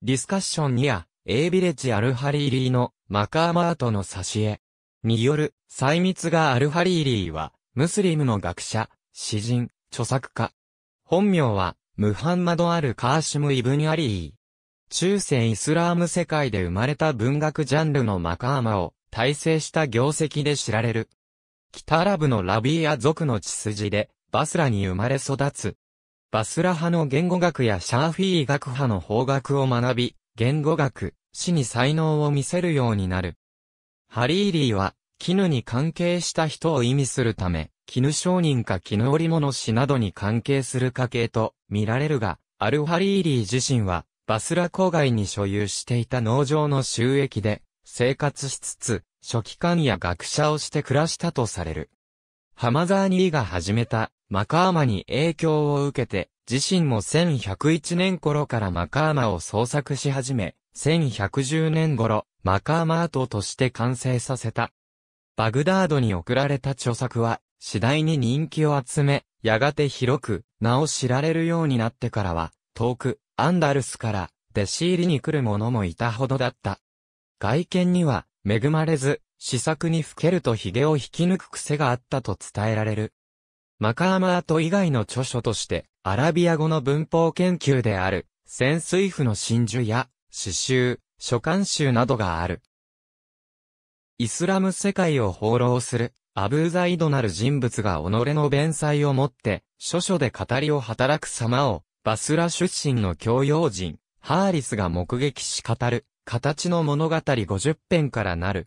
ディスカッションにや、A ビレッジアルハリーリーのマカーマートの挿絵による、細密がアルハリーリーは、ムスリムの学者、詩人、著作家。本名は、ムハンマド・アル・カーシム・イブニ・アリー。中世イスラーム世界で生まれた文学ジャンルのマカーマを、体制した業績で知られる。北アラブのラビーア族の血筋で、バスラに生まれ育つ、バスラ派の言語学やシャーフィー学派の法学を学び、言語学、詩に才能を見せるようになる。ハリーリーは、絹に関係した人を意味するため、絹商人か絹織物師などに関係する家系と見られるが、アルハリーリー自身は、バスラ郊外に所有していた農場の収益で、生活しつつ、書記官や学者をして暮らしたとされる。ハマザーニーが始めたマカーマに影響を受けて、自身も1101年頃からマカーマを創作し始め、1110年頃、マカーマアートとして完成させた。バグダードに送られた著作は、次第に人気を集め、やがて広く、名を知られるようになってからは、遠く、アンダルスから、弟子入りに来る者もいたほどだった。外見には、恵まれず、試作にふけると髭を引き抜く癖があったと伝えられる。マカーマート以外の著書として、アラビア語の文法研究である、潜水譜の真珠や、詩集、書簡集などがある。イスラム世界を放浪する、アブーザイドなる人物が己の弁才をもって、書書で語りを働く様を、バスラ出身の教養人、ハーリスが目撃し語る、形の物語50編からなる。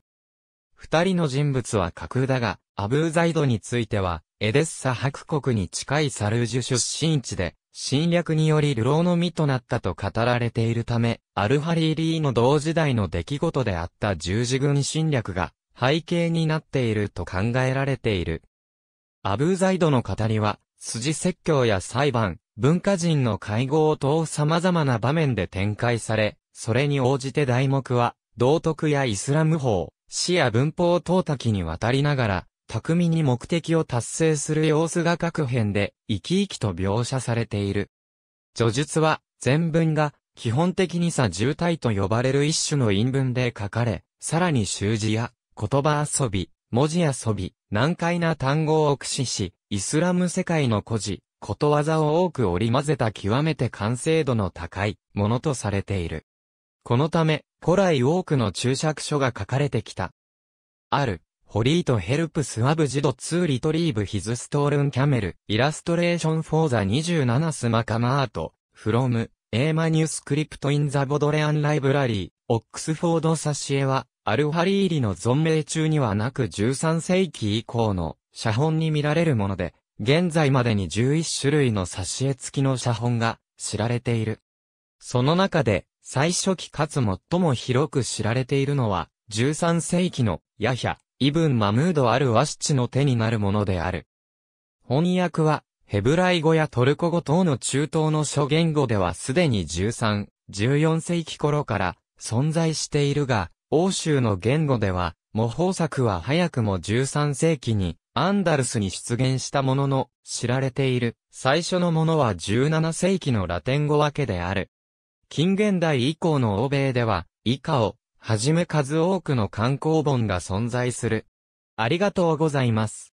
二人の人物は架空だが、アブーザイドについては、エデッサ白国に近いサルージュ出身地で、侵略により流浪の身となったと語られているため、アルハリーリーの同時代の出来事であった十字軍侵略が背景になっていると考えられている。アブーザイドの語りは、筋説教や裁判、文化人の会合等様々な場面で展開され、それに応じて題目は、道徳やイスラム法、死や文法等多岐にわたりながら、巧みに目的を達成する様子が各編で生き生きと描写されている。叙述は全文が基本的にさ。渋体と呼ばれる一種の因文で書かれ、さらに習字や言葉遊び、文字遊び、難解な単語を駆使し、イスラム世界の故事、ことわざを多く織り交ぜた極めて完成度の高いものとされている。このため、古来多くの注釈書が書かれてきた。ある、ホリートヘルプスワブジドツーリトリーブヒズストールンキャメル、イラストレーションフォーザ27スマカマアート、フロム、エーマニュースクリプトインザボドレアンライブラリー、オックスフォード挿絵は、アルハリーリの存命中にはなく13世紀以降の写本に見られるもので、現在までに11種類の挿絵付きの写本が知られている。その中で、最初期かつ最も広く知られているのは、13世紀のヤヒャ、イブン・マムード・アル・ワシチの手になるものである。翻訳は、ヘブライ語やトルコ語等の中東の諸言語ではすでに13、14世紀頃から存在しているが、欧州の言語では、模倣作は早くも13世紀にアンダルスに出現したものの、知られている最初のものは17世紀のラテン語訳である。近現代以降の欧米では、以下をはじめ数多くの観光本が存在する。ありがとうございます。